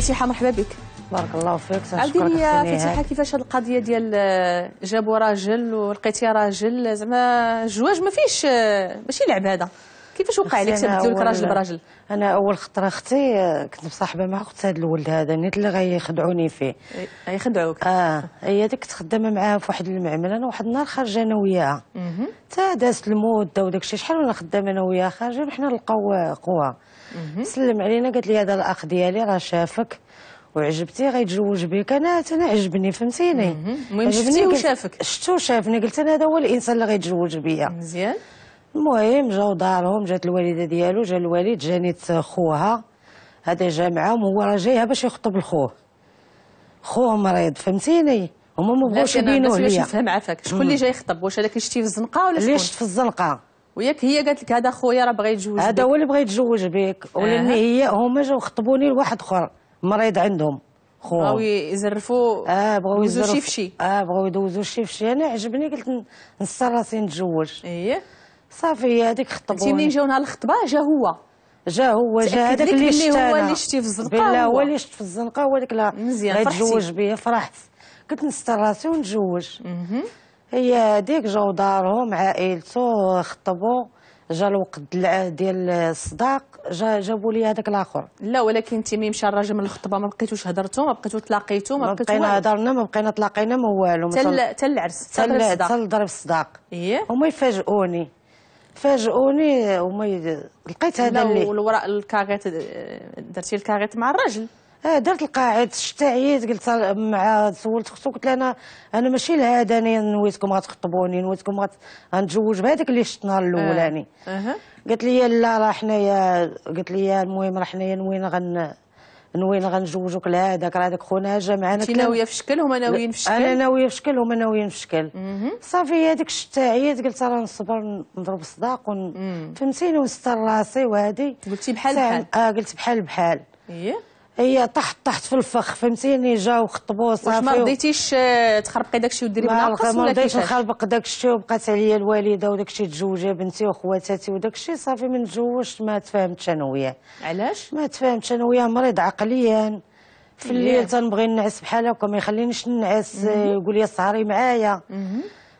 فتيحه مرحبا بك بارك الله فيك شكرا يا فتيحه كيفاش هذه القضيه ديال آه، جابوا راجل ولقيتي راجل زعما الزواج ما فيش آه، ماشي لعب هذا كيفاش وقع لك تبدلوا لك راجل براجل انا اول خطره اختي كنت مصاحبه مع اخت هذا الولد هذا نيت اللي غيخدعوني فيه غيخدعوك اه هي هذيك كنت خدامه معاه في واحد المعمل انا واحد النهار خارجه انا وياها تا دازت المده وداك الشيء شحال وانا خدامه انا وياها خارجين وحنا نلقاو قوه سلم علينا قالت لي هذا الاخ ديالي راه شافك وعجبتي غيتزوج بك انا انا عجبني فهمتيني المهم شفتي وشافك شفتو شافني قلت انا هذا هو الانسان اللي غيتزوج بيا مزيان المهم جاو دارهم جات الوالده ديالو جا الوالد جانيت خوها هذا جا معاهم هو راه جايها باش يخطب لخوه خوه مريض فهمتيني هما ما بغوش يبينوه ليا نفهم عافاك شكون اللي جاي يخطب واش هذاك شتي في الزنقه ولا شكون اللي شت في الزنقه وياك هي قالت لك هذا خويا راه بغى يتزوج هذا هو اللي بغى يتزوج بك آه. ولان آه. هي هما جاو خطبوني لواحد اخر مريض عندهم خو بغاو يزرفوا اه بغاو يزرفوا شي فشي اه بغاو يدوزوا شي فشي انا عجبني قلت نسر راسي نتزوج اييه صافي هذيك خطبوني منين جاونا الخطبه جا هو جا هو جا هذاك اللي شتي هو اللي شتي في الزنقه بالله هو اللي شت في الزنقه هو هذاك مزيان فرحتي غيتزوج بيا فرحت قلت نستر راسي ونتزوج هي هذيك جاو دارهم عائلته خطبوا جا الوقت ديال الصداق جا جابوا لي هذاك الاخر لا ولكن انت مي مشى الراجل من الخطبه ما بقيتوش هدرتو ما بقيتو تلاقيتو ما بقيتو ما بقينا هدرنا ما بقينا تلاقينا ما والو تال العرس تال ضرب الصداق ايه هما يفاجئوني فاجئوني وما لقيت هذا اللي والوراء الكاغيت آه، درتي الكاغيت مع الراجل اه درت القاعد عييت قلت مع سولت اختو قلت لها انا انا ماشي لهذا انا نويتكم غتخطبوني نويتكم غنتزوج بهذاك اللي شفت النهار الاولاني آه. آه. قالت لي لا راه حنايا قالت لي المهم راه حنايا نوينا غن من وين غنجوجوك هذاك راه هذاك خونا جا معانا انت ناويه في شكل هما ناويين في شكل انا ناويه في شكل هما ناويين في شكل صافي هذيك عيات قلت راه نصبر نضرب صداق فهمتيني ونستر راسي وهادي قلتي بحال بحال اه قلت بحال بحال إيه. هي تحت تحت في الفخ فهمتيني جا وخطبوه صافي واش ما رضيتيش آه، تخربقي داكشي وديري بناقص ولا كيفاش ما نخربق داكشي وبقات عليا الوالده وداكشي تزوجي بنتي وخواتاتي وداكشي صافي ما تزوجت ما تفاهمتش انا وياه علاش ما تفاهمتش انا وياه مريض عقليا في الليل تنبغي نعس بحال هكا ما يخلينيش نعس يقول لي سهري معايا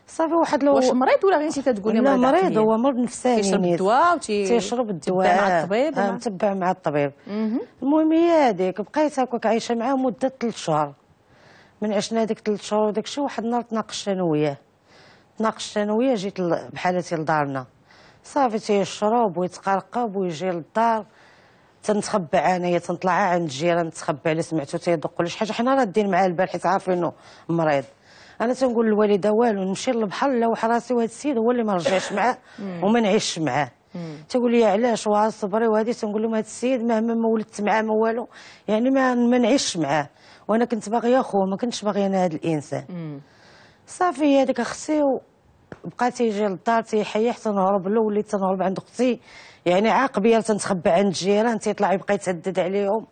صافي واحد لو واش مريض ولا غير انت كتقولي مريض لا مريض هو مرض نفساني تيشرب الدواء وتي تيشرب الدواء مع الطبيب آه متبع مع الطبيب المهم هي هذيك بقيت هكاك عايشه معاه مده ثلاث شهور من عشنا هذيك ثلاث شهور وداك الشيء واحد النهار تناقشت انا وياه تناقشت انا وياه جيت بحالتي لدارنا صافي تيشرب ويتقرقب ويجي للدار تنتخبى انايا تنطلع عند الجيران تنتخبى على سمعتو تيدق ولا شي حاجه حنا رادين معاه البال حيت عارفينو مريض انا تنقول للوالده والو نمشي للبحر نلوح راسي وهذا السيد هو اللي ما رجعش معاه وما نعيش معاه تقول لي علاش وها صبري وهذه تنقول لهم هذا السيد مهما ما ولدت معاه ما والو يعني ما ما نعيش معاه وانا كنت باغيه خوه ما كنتش باغيه انا هذا الانسان صافي هذيك اختي بقى تيجي للدار تيحيح حتى نهرب له وليت تنهرب عند اختي يعني عاقبيه تنتخبى عند الجيران تيطلع يبقى يتهدد عليهم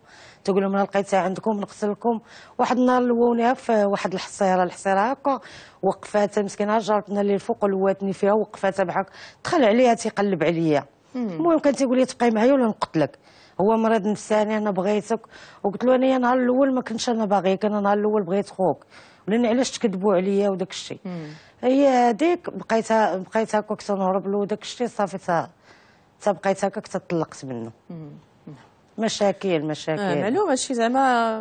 تقول لهم انا لقيتها عندكم نقتلكم واحد النهار لوونيها في واحد الحصيره الحصيره هكا وقفات مسكينه جارتنا اللي الفوق لواتني فيها وقفات بحال دخل عليها تيقلب عليا المهم كان تيقول لي تبقاي معايا ولا نقتلك هو مريض نفساني انا بغيتك وقلت له انا نهار الاول ما كنتش انا باغيك انا نهار الاول بغيت خوك لان علاش تكذبوا عليا وداك الشيء هي هذيك بقيت بقيت هكاك تنهرب له وداك الشيء صافي تا بقيت هكاك تطلقت منه مشاكل مشاكل آه معلومه شي زعما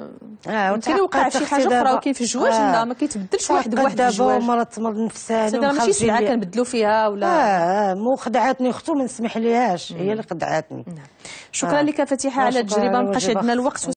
اه اللي وقع شي حاجه اخرى وكاين في الجواج آه لا ما كيتبدلش واحد بواحد دابا مرات مرض نفساني هذا ماشي ساعه كنبدلوا فيها ولا اه, آه مو خدعاتني اختو ما نسمح ليهاش هي اللي خدعاتني نعم. شكرا آه لك فتيحه على التجربه مابقاش عندنا الوقت